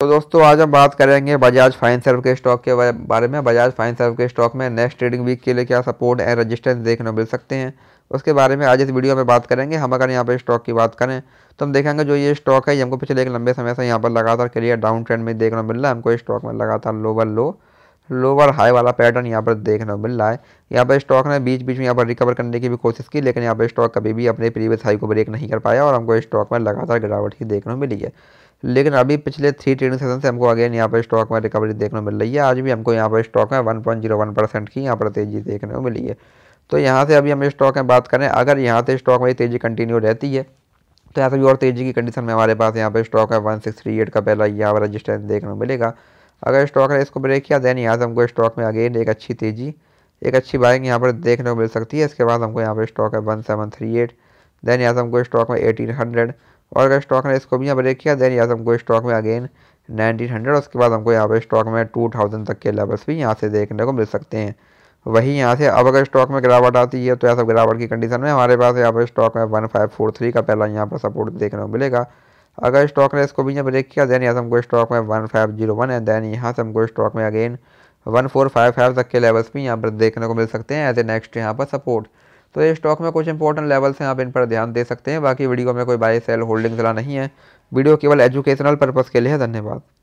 तो दोस्तों आज हम बात करेंगे बजाज फाइन सर्व के स्टॉक के बारे में बजाज फाइन सर्व के स्टॉक में नेक्स्ट ट्रेडिंग वीक के लिए क्या सपोर्ट एंड रेजिस्टेंस देखने मिल सकते हैं उसके बारे में आज इस वीडियो में बात करेंगे हम अगर यहाँ पर स्टॉक की बात करें तो हम देखेंगे जो ये स्टॉक है ये हमको पिछले एक लंबे समय से यहाँ पर लगातार क्लियर डाउन ट्रेंड में देखने मिल रहा है हमको स्टॉक में लगातार लोवर लो लोअर हाई वाला पैटर्न यहाँ पर देखने को मिल रहा है यहाँ पर स्टॉक ने बीच बीच में यहाँ पर रिकवर करने की भी कोशिश की लेकिन यहाँ पर स्टॉक कभी भी अपने प्रीवियस हाई को ब्रेक नहीं कर पाया और हमको स्टॉक में लगातार गिरावट ही देखने को मिली है लेकिन अभी पिछले थ्री ट्रेडिंग सेशन से हमको अगेन यहाँ पर स्टॉक में रिकवरी देखने को मिल रही है आज भी हमको यहाँ पर स्टॉक में one point zero one percent की यहाँ पर तेज़ी देखने को मिली है तो यहाँ से अभी हम स्टॉक में बात करें अगर यहाँ से स्टॉक में तेज़ी कंटिन्यू रहती है तो यहाँ से भी और तेज़ी की कंडीशन में हमारे पास यहाँ पर स्टॉक है वन सिक्स थ्री एट का पहला यहाँ पर रजिस्टेंस देखने को मिलेगा अगर स्टॉक ने इसको ब्रेक किया देन यहाँ से हमको स्टॉक में अगेन एक अच्छी तेज़ी एक अच्छी बाइंग यहाँ पर देखने को मिल सकती है इसके बाद हमको यहाँ पर स्टॉक है one seven three eight then यहाँ से हमको स्टॉक में एटीन हंड्रेड और अगर स्टॉक ने इसको भी यहाँ ब्रेक किया देन यहाँ से हमको स्टॉक में अगेन नाइनटीन हंड्रेड उसके बाद हमको यहाँ पर स्टॉक में टू थाउजेंड तक के लेवल्स भी यहाँ से देखने को मिल सकते हैं वहीं यहाँ से अब अगर स्टॉक में गिरावट आती है तो यहाँ सब गिरावट की कंडीशन में हमारे पास यहाँ पर स्टॉक में वन फाइव फोर थ्री का पहला यहाँ पर सपोर्ट देखने को मिलेगा अगर स्टॉक ने इसको भी यहाँ ब्रेक किया देन यहाँ से हमको स्टॉक में one five zero one and then यहाँ से हमको स्टॉक में again one four five five तक के लेवल्स भी यहाँ पर देखने को मिल सकते हैं एज ए नेक्स्ट यहाँ पर सपोर्ट तो ये स्टॉक में कुछ इंपॉर्टेंट लेवल्स हैं आप इन पर ध्यान दे सकते हैं बाकी वीडियो में कोई बाई सेल होल्डिंग सलाह नहीं है वीडियो केवल एजुकेशनल पर्पज़ के लिए है धन्यवाद